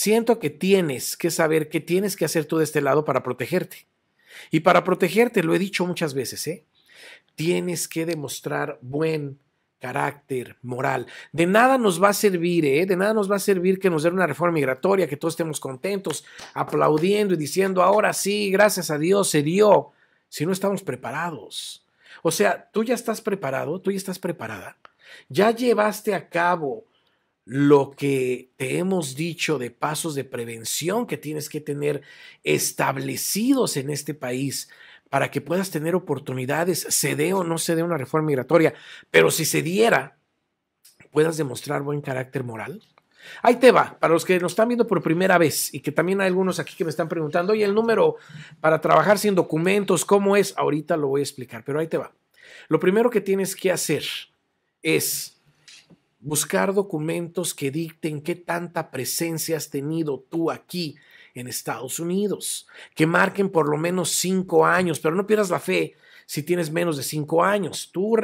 siento que tienes que saber qué tienes que hacer tú de este lado para protegerte. Y para protegerte, lo he dicho muchas veces, ¿eh? tienes que demostrar buen carácter moral. De nada nos va a servir, ¿eh? de nada nos va a servir que nos den una reforma migratoria, que todos estemos contentos, aplaudiendo y diciendo, ahora sí, gracias a Dios se dio, si no estamos preparados. O sea, tú ya estás preparado, tú ya estás preparada, ya llevaste a cabo lo que te hemos dicho de pasos de prevención que tienes que tener establecidos en este país para que puedas tener oportunidades, se dé o no se dé una reforma migratoria, pero si se diera, puedas demostrar buen carácter moral. Ahí te va, para los que nos están viendo por primera vez y que también hay algunos aquí que me están preguntando, oye, el número para trabajar sin documentos, ¿cómo es? Ahorita lo voy a explicar, pero ahí te va. Lo primero que tienes que hacer es buscar documentos que dicten qué tanta presencia has tenido tú aquí en Estados Unidos, que marquen por lo menos cinco años, pero no pierdas la fe si tienes menos de cinco años. Tú,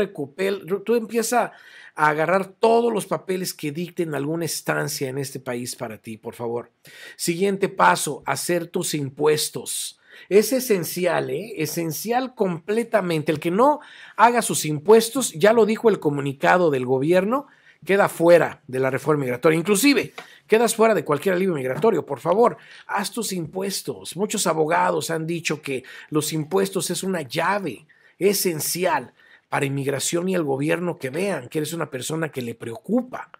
tú empieza a agarrar todos los papeles que dicten alguna estancia en este país para ti, por favor. Siguiente paso, hacer tus impuestos. Es esencial, ¿eh? esencial completamente. El que no haga sus impuestos, ya lo dijo el comunicado del gobierno, queda fuera de la reforma migratoria. Inclusive, quedas fuera de cualquier alivio migratorio. Por favor, haz tus impuestos. Muchos abogados han dicho que los impuestos es una llave esencial para inmigración y el gobierno que vean que eres una persona que le preocupa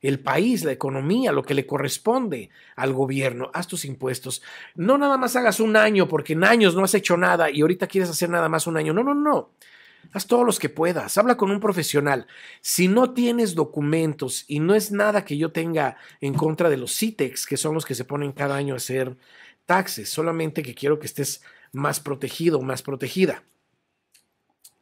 el país, la economía, lo que le corresponde al gobierno. Haz tus impuestos. No nada más hagas un año porque en años no has hecho nada y ahorita quieres hacer nada más un año. No, no, no. Haz todos los que puedas, habla con un profesional. Si no tienes documentos y no es nada que yo tenga en contra de los CITEX, que son los que se ponen cada año a hacer taxes, solamente que quiero que estés más protegido, más protegida.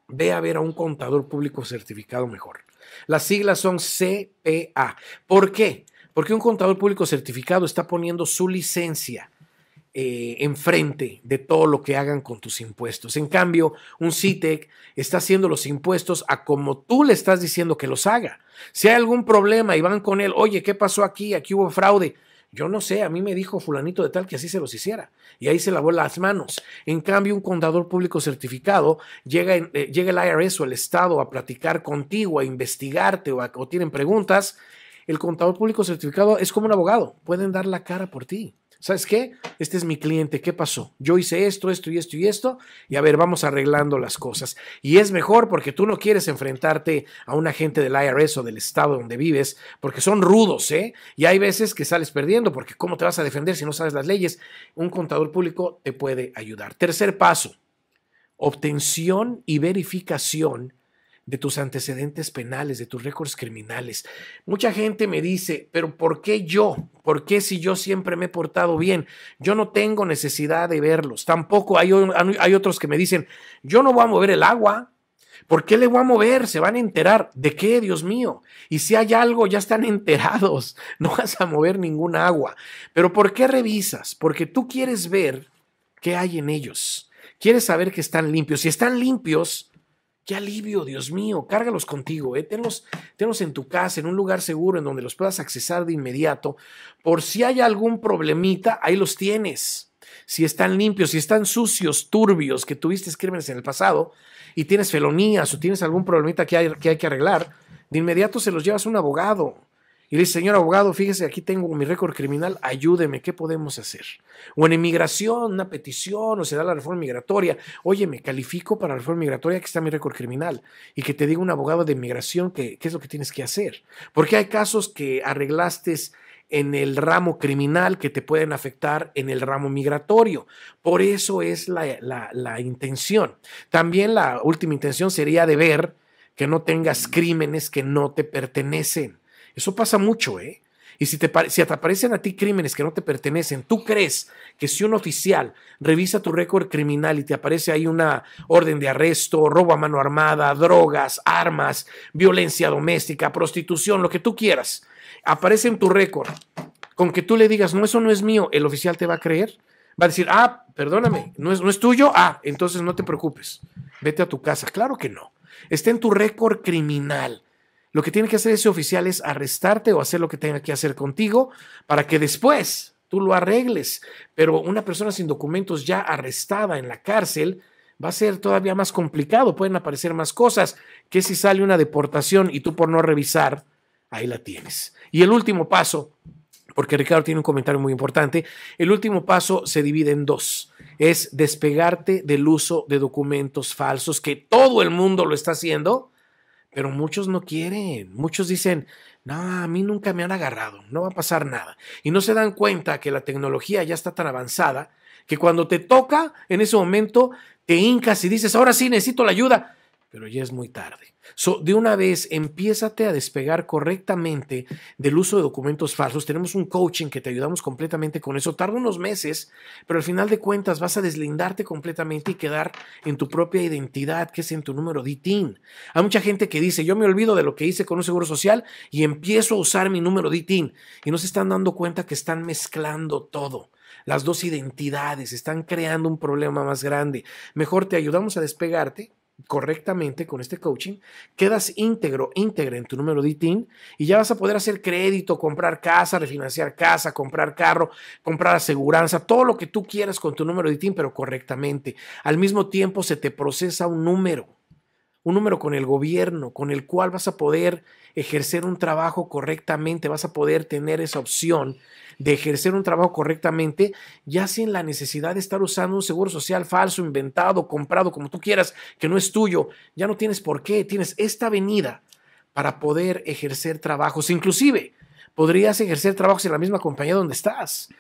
Ve a ver a un contador público certificado mejor. Las siglas son CPA. ¿Por qué? Porque un contador público certificado está poniendo su licencia eh, enfrente de todo lo que hagan con tus impuestos. En cambio, un CITEC e está haciendo los impuestos a como tú le estás diciendo que los haga. Si hay algún problema y van con él, oye, ¿qué pasó aquí? Aquí hubo fraude. Yo no sé, a mí me dijo fulanito de tal que así se los hiciera. Y ahí se lavó las manos. En cambio, un contador público certificado llega, eh, llega el IRS o el Estado a platicar contigo, a investigarte o, o tienen preguntas. El contador público certificado es como un abogado. Pueden dar la cara por ti. ¿sabes qué? Este es mi cliente, ¿qué pasó? Yo hice esto, esto y esto y esto, y a ver, vamos arreglando las cosas. Y es mejor porque tú no quieres enfrentarte a un agente del IRS o del estado donde vives, porque son rudos, ¿eh? Y hay veces que sales perdiendo, porque ¿cómo te vas a defender si no sabes las leyes? Un contador público te puede ayudar. Tercer paso, obtención y verificación de tus antecedentes penales, de tus récords criminales. Mucha gente me dice, pero ¿por qué yo? ¿Por qué si yo siempre me he portado bien? Yo no tengo necesidad de verlos. Tampoco hay, hay otros que me dicen, yo no voy a mover el agua. ¿Por qué le voy a mover? Se van a enterar. ¿De qué, Dios mío? Y si hay algo, ya están enterados. No vas a mover ningún agua. Pero ¿por qué revisas? Porque tú quieres ver qué hay en ellos. Quieres saber que están limpios. Si están limpios, Qué alivio, Dios mío, cárgalos contigo, eh. tenlos, en tu casa, en un lugar seguro en donde los puedas accesar de inmediato. Por si hay algún problemita, ahí los tienes. Si están limpios, si están sucios, turbios, que tuviste crímenes en el pasado y tienes felonías o tienes algún problemita que, hay que arreglar, de inmediato se los llevas a un abogado. Y le dice, señor abogado, fíjese, aquí tengo mi récord criminal, ayúdeme, ¿qué podemos hacer? O en inmigración, una petición, o se da la reforma migratoria. Oye, me califico para la reforma migratoria, aquí está mi récord criminal. Y que te diga un abogado de inmigración qué es lo que tienes que hacer. Porque hay casos que arreglaste en el ramo criminal que te pueden afectar en el ramo migratorio. Por eso es la, la, intención. También la última intención sería de ver que no tengas crímenes que no te pertenecen. Eso pasa mucho, ¿eh? Y si te, si aparecen a ti crímenes que no te pertenecen, ¿tú crees que si un oficial revisa tu récord criminal y te aparece ahí una orden de arresto, robo a mano armada, drogas, armas, violencia doméstica, prostitución, lo que tú quieras, aparece en tu récord, con que tú le digas, no, eso no es mío, el oficial te va a creer? Va a decir, ah, perdóname, ¿no es, no es tuyo? Ah, entonces no te preocupes, vete a tu casa. Claro que no. Está en tu récord criminal. Lo que tiene que hacer ese oficial es arrestarte o hacer lo que tenga que hacer contigo para que después tú lo arregles. Pero una persona sin documentos ya arrestada en la cárcel va a ser todavía más complicado, pueden aparecer más cosas que si sale una deportación y tú por no revisar, ahí la tienes. Y el último paso, porque Ricardo tiene un comentario muy importante, el último paso se divide en dos. Es despegarte del uso de documentos falsos, que todo el mundo lo está haciendo, pero muchos no quieren, muchos dicen, no, a mí nunca me han agarrado, no va a pasar nada. Y no se dan cuenta que la tecnología ya está tan avanzada que cuando te toca en ese momento, te hincas y dices, ahora sí necesito la ayuda pero ya es muy tarde. de una vez, empiézate a despegar correctamente del uso de documentos falsos. Tenemos un coaching que te ayudamos completamente con eso. Tarda unos meses, pero al final de cuentas vas a deslindarte completamente y quedar en tu propia identidad, que es en tu número de Hay mucha gente que dice, yo me olvido de lo que hice con un seguro social y empiezo a usar mi número de Y no se están dando cuenta que están mezclando todo las dos identidades, están creando un problema más grande. Mejor te ayudamos a despegarte correctamente con este coaching, quedas íntegro, íntegra en tu número de ITIN y ya vas a poder hacer crédito, comprar casa, refinanciar casa, comprar carro, comprar aseguranza, todo lo que tú quieras con tu número de ITIN, pero correctamente. Al mismo tiempo se te procesa un número un número con el gobierno, con el cual vas a poder ejercer un trabajo correctamente, vas a poder tener esa opción de ejercer un trabajo correctamente, ya sin la necesidad de estar usando un seguro social falso, inventado, comprado, como tú quieras, que no es tuyo, ya no tienes por qué, tienes esta avenida para poder ejercer trabajos, inclusive podrías ejercer trabajos en la misma compañía donde estás.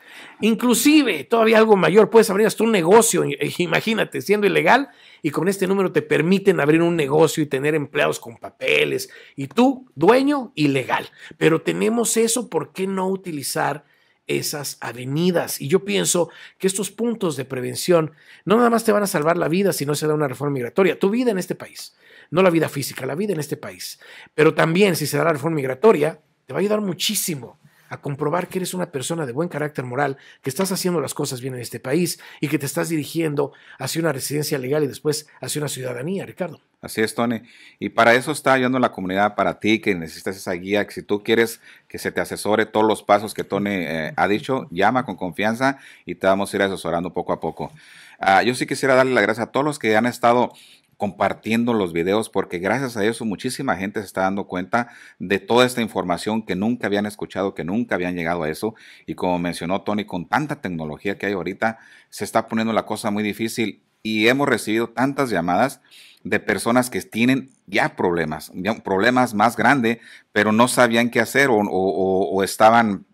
Inclusive, todavía algo mayor, puedes abrir hasta un negocio, eh, imagínate, siendo ilegal, y con este número te permiten abrir un negocio y tener empleados con papeles, y tú, dueño, ilegal. Pero tenemos eso, ¿por qué no utilizar? esas avenidas. Y yo pienso que estos puntos de prevención no nada más te van a salvar la vida si no se da una reforma migratoria, tu vida en este país, no la vida física, la vida en este país. Pero también si se da la reforma migratoria, te va a ayudar muchísimo a comprobar que eres una persona de buen carácter moral, que estás haciendo las cosas bien en este país y que te estás dirigiendo hacia una residencia legal y después hacia una ciudadanía, Ricardo. Así es, Tony. Y para eso está ayudando la comunidad, para ti que necesitas esa guía, que si tú quieres que se te asesore todos los pasos que Tony eh, ha dicho, llama con confianza y te vamos a ir asesorando poco a poco. Ah, yo sí quisiera darle las gracias a todos los que han estado compartiendo los videos porque gracias a eso muchísima gente se está dando cuenta de toda esta información que nunca habían escuchado, que nunca habían llegado a eso. Y como mencionó Tony, con tanta tecnología que hay ahorita, se está poniendo la cosa muy difícil y hemos recibido tantas llamadas de personas que tienen ya problemas, problemas más grandes, pero no sabían qué hacer o estaban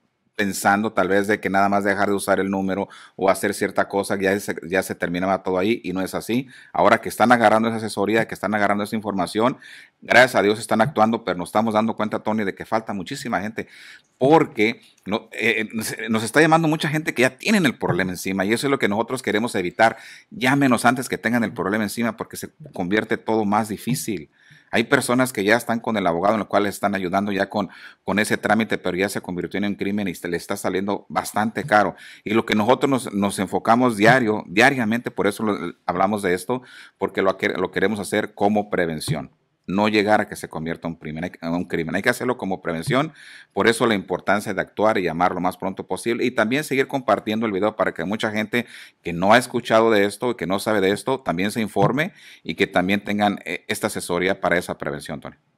pensando tal vez de que nada más dejar de usar el número o hacer cierta cosa, ya se, ya se terminaba todo ahí y no es así. Ahora que están agarrando esa asesoría, que están agarrando esa información, gracias a Dios están actuando, pero nos estamos dando cuenta, Tony, de que falta muchísima gente porque no, eh, eh, eh, nos está llamando mucha gente que ya tienen el problema encima y eso es lo que nosotros queremos evitar. ya menos antes que tengan el problema encima porque se convierte todo más difícil. Hay personas que ya están con el abogado en el cual están ayudando ya con, con ese trámite, pero ya se convirtió en un crimen y le está saliendo bastante caro. Y lo que nosotros nos, nos enfocamos diario, diariamente, por eso hablamos de esto, porque lo, lo queremos hacer como prevención no llegar a que se convierta un un crimen. Hay que hacerlo como prevención, por eso la importancia de actuar y llamar lo más pronto posible y también seguir compartiendo el video para que mucha gente que no ha escuchado de esto, que no sabe de esto, también se informe y que también tengan eh, esta asesoría para esa prevención, Tony.